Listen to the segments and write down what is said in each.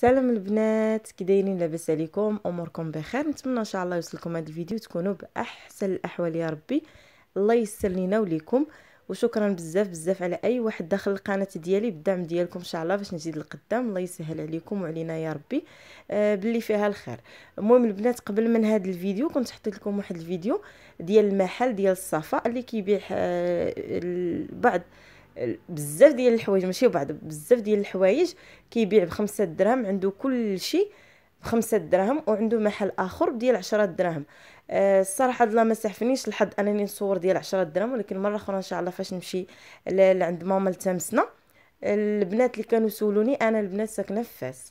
سلام البنات كي دايرين لاباس عليكم اموركم بخير نتمنى ان شاء الله يوصلكم هذا الفيديو تكونوا باحسن الاحوال يا ربي الله يسر لينا وليكم وشكرا بزاف بزاف على اي واحد داخل القناه ديالي بالدعم ديالكم ان شاء الله باش نزيد القدام الله يسهل عليكم وعلينا يا ربي آه باللي فيها الخير المهم البنات قبل من هذا الفيديو كنت حطيت لكم واحد الفيديو ديال المحل ديال الصفاء اللي كيبيع آه بعض بزاف ديال الحوايج ماشي بعض بزاف ديال الحوايج كيبيع بخمسة دراهم عنده كل شيء بخمسة دراهم وعنده محل اخر ديال عشرة دراهم أه الصراحه الله ما سحفنيش الحظ انني نصور ديال عشرة دراهم ولكن مره اخرى ان شاء الله فاش نمشي لعند ماما لتمسنا البنات اللي كانوا سولوني انا البنات ساكنه في فاس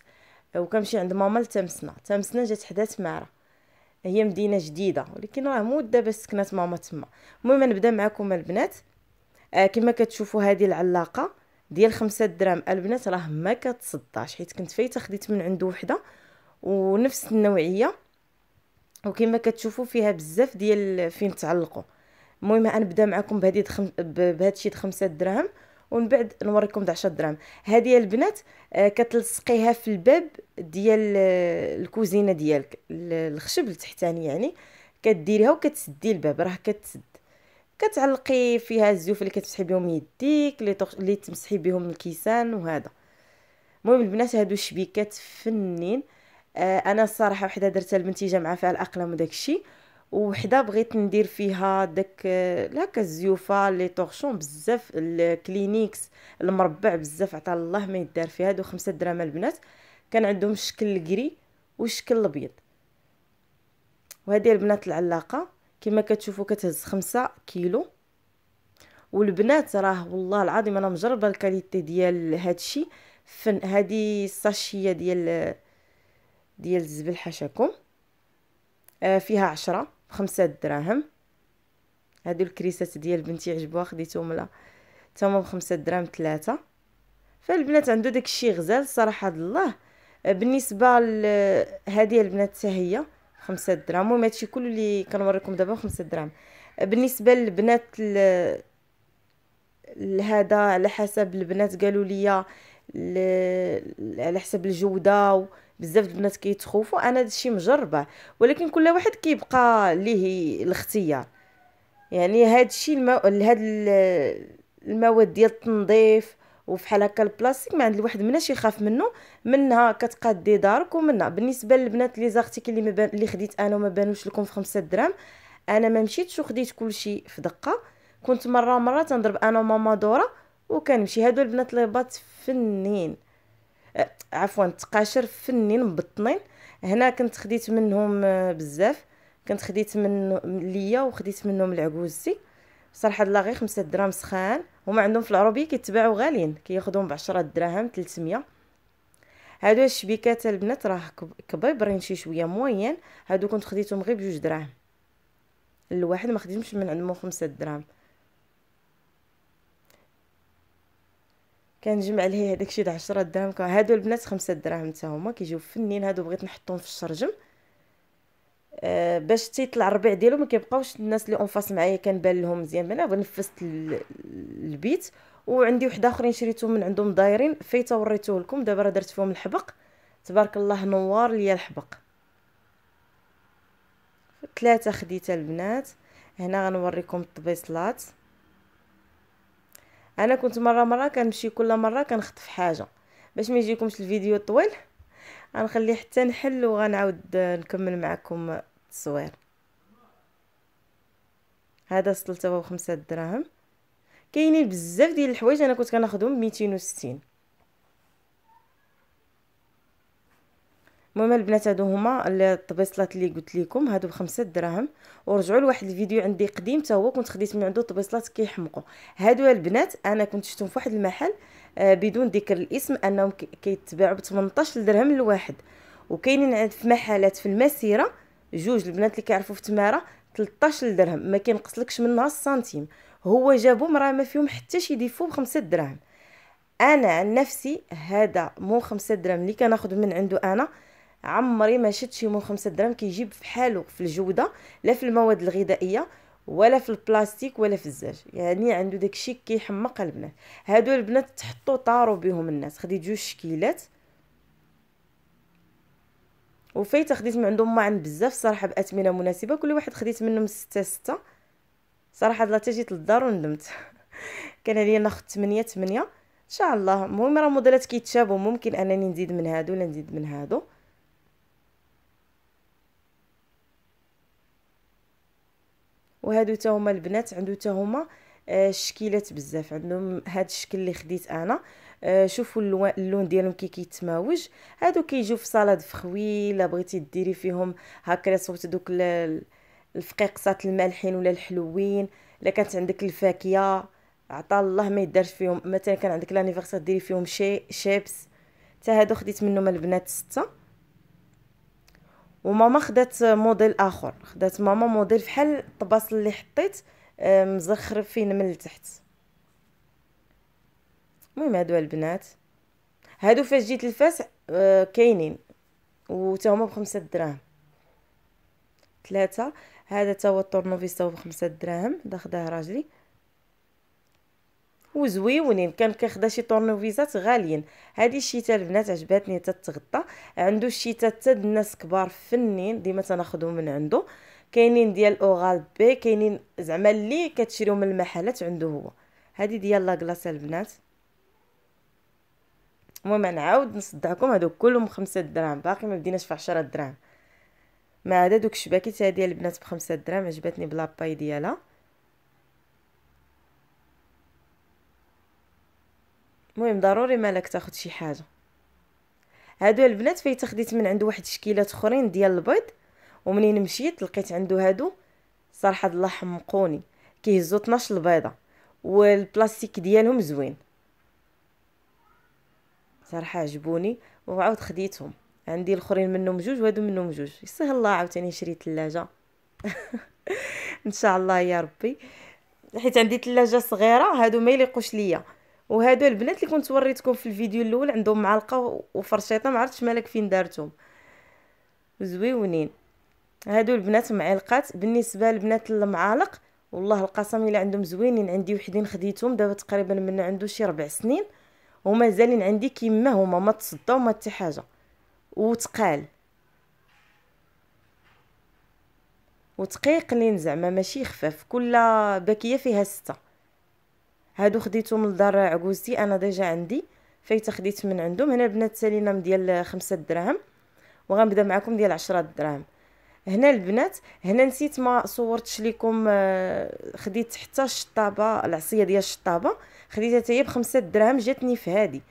آه، وكنمشي عند ماما لتمسنا تمسنا جات حدا تماره هي مدينه جديده ولكن راه مو دابا سكنات ماما تما المهم نبدا معكم البنات آه كما كتشوفوا هذه العلاقه ديال خمسة دراهم البنات راه ما كتصداش حيت كنت فايته خديت من عنده وحده ونفس النوعيه وكما كتشوفوا فيها بزاف ديال فين تعلقوا المهم نبدا معكم بهذه دخم... بهادشي خمسة دراهم ومن بعد نوريكم د 10 دراهم هذه البنات آه كتلصقيها في الباب ديال آه، الكوزينه ديالك الخشب التحتاني يعني كديريها وكتسدي الباب راه كتسد كتعلقي فيها الزيوف اللي كتمسحي بهم يديك اللي, تخ... اللي تمسحي بهم الكيسان وهذا المهم البنات هادو شبيكات فنين آه انا الصراحه وحده درتها لبنتي مع فيها الاقلام وداكشي وحده بغيت ندير فيها داك آه، هكا الزيوفه لي طورشون بزاف الكلينيكس المربع بزاف عطا الله ما يدار فيها هادو خمسة دراهم البنات كان عندهم الشكل الكري والشكل الابيض وهذه البنات العلاقه كما كتشوفوا كتهز خمسة كيلو والبنات راه والله العظيم انا مجربه الكاليتي ديال هادشي فن هادي الساشيه ديال ديال الزبل حاشاكم آه فيها عشرة بخمسة دراهم هادو الكريسات ديال بنتي عجبوها خديتهم لا تما بخمسة دراهم ثلاثة فالبنات عنده داكشي غزال صراحه الله آه، بالنسبه لهادي البنات تاهي هي خمسة دراهم المهم هادشي كله اللي كنوريكم دابا خمسة دراهم بالنسبه للبنات هذا على حسب البنات قالوا لي على حسب الجوده بزاف البنات كيتخوفوا انا هادشي مجربه ولكن كل واحد كيبقى ليه الاختيار يعني هادشي المو... هاد المواد ديال التنظيف وفحال هكا البلاستيك ما عند الواحد مناش يخاف منه منها كتقادي دارك ومنها بالنسبه للبنات لي زارتيك اللي مبان اللي خديت انا وما بانوش لكم في 5 دراهم انا ما مشيتش وخديت كلشي في دقه كنت مره مره تنضرب انا وماما دوره وكنمشي هادو البنات بات فنين أه، عفوا تقاشر فنين مبطنين هنا كنت خديت منهم آه، بزاف كنت خديت من ليا وخديت منهم لعجوزتي صراحه هاد لاغي خمسة دراهم سخان هما عندهم في العروبية كيتباعو غاليين كياخدوهم بعشرة دراهم تلتمية هادو الشبيكات البنات راه كبيبرين شي شويه موين هادو كنت خديتهم غير بجوج دراهم الواحد ما خديتهمش من عندهم خمسة دراهم كنجمع ليه هذاك الشيء د 10 دراهم هادو البنات خمسة دراهم حتى هما كيجيو فنين هادو بغيت نحطهم في الشرجم آه، باش تيطلع الربيع ديالو ما كيبقاوش الناس اللي اونفاس معايا كنبان لهم مزيان انا نفست البيت وعندي واحد اخرين شريتهم من عندهم دايرين فايته وريته لكم دابا راه درت فيهم الحبق تبارك الله نوار ليا الحبق ثلاثه خديت البنات هنا غنوريكم الطبيصلات انا كنت مره مره كنمشي كل مره كنخطف حاجه باش ما يجيكمش الفيديو طويل غنخليه حتى نحل وغنعاود نكمل معكم التصوير هذا وصل هو بخمسة دراهم كاينين بزاف ديال الحوايج انا كنت كناخذهم بميتين 260 المهم البنات هادو هما الطبيصلات اللي قلت لكم هادو بخمسة دراهم ورجعوا لواحد الفيديو عندي قديم حتى هو كنت خديت من عنده طبيصلات كيحمقوا هادو البنات انا كنت شفتهم في واحد المحل آه، بدون ذكر الاسم انهم كيتباعوا ب 18 درهم لواحد وكاينين في محلات في المسيره جوج البنات اللي كيعرفوا في تماره 13 درهم ما كينقصلكش منها السنتيم هو جابهم راه ما فيهم حتى شي ديفو ب 5 دراهم انا عن نفسي هذا مو 5 درهم اللي كناخذ من عنده انا عمري ما شفت شي مو 5 درهم كيجيب في حاله في الجوده لا في المواد الغذائيه ولا في البلاستيك ولا في الزاج يعني عنده داكشي كيحمق البنات هادو البنات تحطوا طارو بهم الناس خديت جوج شكيلات وفايت خديت من عندهم معن بزاف صراحه باثمنه مناسبه كل واحد خديت منهم ستة ستة صراحه لا جيت للدار وندمت كان عليا ناخذ 8 8 ان شاء الله المهم راه موديلات كيتشابوا ممكن انني نزيد من هادو ولا نزيد من هادو وهادو حتى هما البنات عندو حتى هما الشكيلات آه، بزاف عندهم هاد الشكل اللي خديت انا آه شوفوا اللون, اللون ديالهم كي كيتماوج هادو كيجيو في صالاد فخوي الا بغيتي ديري فيهم هكا صوبت دوك الفقيقصات المالحين ولا الحلوين الا كانت عندك الفاكهه عطا الله ما يدارش فيهم مثلا كان عندك لانيفرسير ديري فيهم شي شيبس حتى هادو خديت منهم البنات سته وماما خدات موديل اخر خدات ماما موديل فحال الطباس اللي حطيت مزخرف فين من التحت المهم هادو البنات هادو فاش جيت لفاس آه كاينين حتى هما بخمسة دراهم ثلاثة هذا تا هو الطورنوفيس تا هو بخمسة دراهم دا خداه راجلي وزويونين كان كيخدا شي طورنوفيزات غاليين هذه الشتاء البنات عجباتني تتغطى عنده الشتاء حتى الناس كبار فنين ديما تناخذو من عنده كاينين ديال اوغال بي كاينين زعما اللي كتشريو من المحلات عنده هو هذه ديال لاكلاس البنات المهم نعاود نصدعكم هادوك كلهم خمسة دراهم باقي ما بديناش في 10 دراهم مع هذا دوك الشباكيت هادي البنات بخمسة دراهم عجبتني بلا باي ديالها المهم ضروري مالك تاخد شي حاجه هادو البنات فايت خديت من عند واحد الشكيلات اخرين ديال البيض ومنين مشيت لقيت عنده هادو صراحه الله حمقوني كيهزو 12 البيضه والبلاستيك ديالهم زوين صراحه عجبوني وعاود خديتهم عندي الاخرين منهم جوج وهادو منهم جوج يسهل الله عاوتاني شريت ثلاجه ان شاء الله يا ربي حيت عندي ثلاجه صغيره هادو ما يليقوش ليا وهادو البنات اللي كنت وريتكم في الفيديو الاول عندهم معلقه وفرشيطه ما عرفتش مالك فين دارتهم زويونين هادو البنات معلقات بالنسبه للبنات المعالق والله القسم الا عندهم زوينين عندي وحدين خديتهم دابا تقريبا من عنده شي ربع سنين ومازالين عندي كيما هما ما تصدوا ما حتى حاجه وتقال وتقيقلين زعما ماشي خفاف كل باكيه فيها سته هادو خديتو من دار عكوزتي انا ديجا عندي فايت خديت من عندهم هنا البنات سالينا من ديال خمسة دراهم وغنبدا معكم ديال عشرة دراهم هنا البنات هنا نسيت ما صورتش لكم آه، خديت حتى الشطابه العصيه ديال الشطابه خديتها حتى هي بخمسة دراهم جاتني في هادي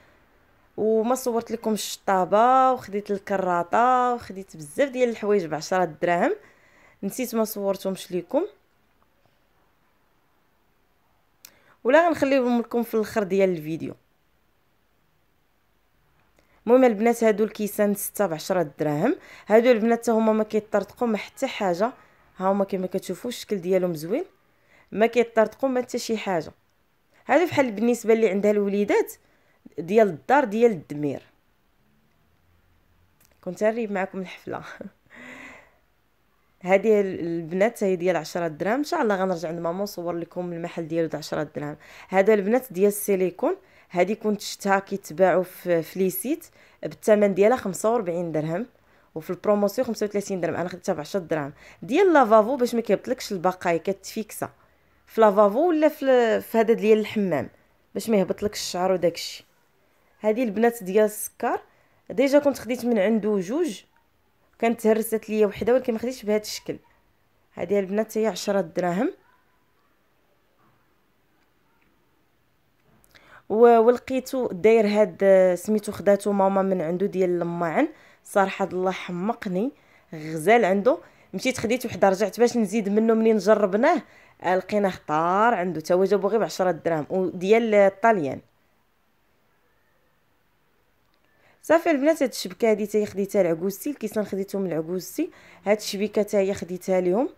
وما صورت لكم الشطابه وخديت الكراطه وخديت بزاف ديال الحوايج ب 10 دراهم نسيت ما صورتهمش لكم ولا غنخليهم لكم في الاخر ديال الفيديو المهم البنات هادو الكيسان 6 ب 10 دراهم هادو البنات حتى هما ما كيطرطقوا ما حتى حاجه ها هما كما كتشوفوا الشكل ديالهم زوين ما كيطرطقوا ما حتى شي حاجه هادو بحال بالنسبه اللي عندها الوليدات ديال الدار ديال الدمير كنت نريب معكم الحفله هذه البنات هي ديال 10 درهم ان شاء الله غنرجع عند ماما نصور لكم المحل ديالو د 10 درهم هذا البنات ديال السيليكون هذه كنت شتها كيتباعوا في فليسيت بالثمن ديالها 45 درهم وفي البروموسيون 35 درهم انا خديتها ب 10 درهم ديال لافافو باش ما كيهبطلكش البقايا كتفيكسا في لافافو ولا في, في هذا ديال الحمام باش ما يهبطلكش الشعر وداكشي هذه البنات ديال السكر ديجا كنت خديت من عنده جوج كانت هرست ليا وحده ولكن ما خديتش بهذا الشكل هذه البنات هي عشرة دراهم ولقيتو داير هاد سميتو خداتو ماما من عنده ديال الماعن صراحه الله حمقني غزال عنده مشيت خديت وحده رجعت باش نزيد منه منين جربناه لقيناه خطار عنده تا هو جابو غير ب 10 دراهم وديال الطليان صافي البنات هاد الشبكه هادي تاهي خديتها لعكوزتي الكيسان خديتهم لعكوزتي هاد الشبيكه تاهي خديتها ليهم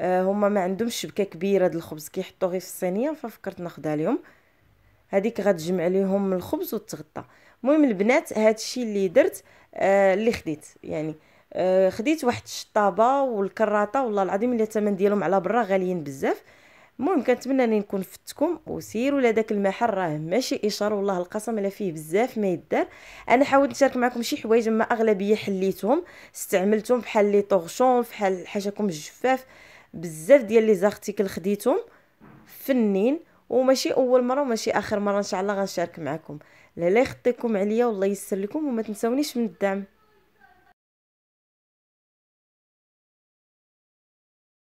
آه هما ما عندهم شبكه كبيره ديال الخبز كيحطو غير في الصينيه ففكرت ناخدها ليهم هذيك غتجمع ليهم الخبز وتغطى المهم البنات الشيء اللي درت آه اللي خديت يعني آه خديت واحد الشطابه والكراطه والله العظيم اللي الثمن ديالهم على برا غاليين بزاف المهم كنتمنى اني نكون فتكم وسيروا لداك المحل راه ماشي اشاره والله القسم الا فيه بزاف ما يدار انا حاولت نشارك معكم شي حوايج ما اغلبيه حليتهم استعملتهم بحال لي طوغشون بحال حاجاكم الجفاف بزاف ديال لي زارتيكل خديتهم فنين وماشي اول مره وماشي اخر مره ان شاء الله غنشارك معكم لا لا يخطيكم عليا والله يسر لكم وما تنساونيش من الدعم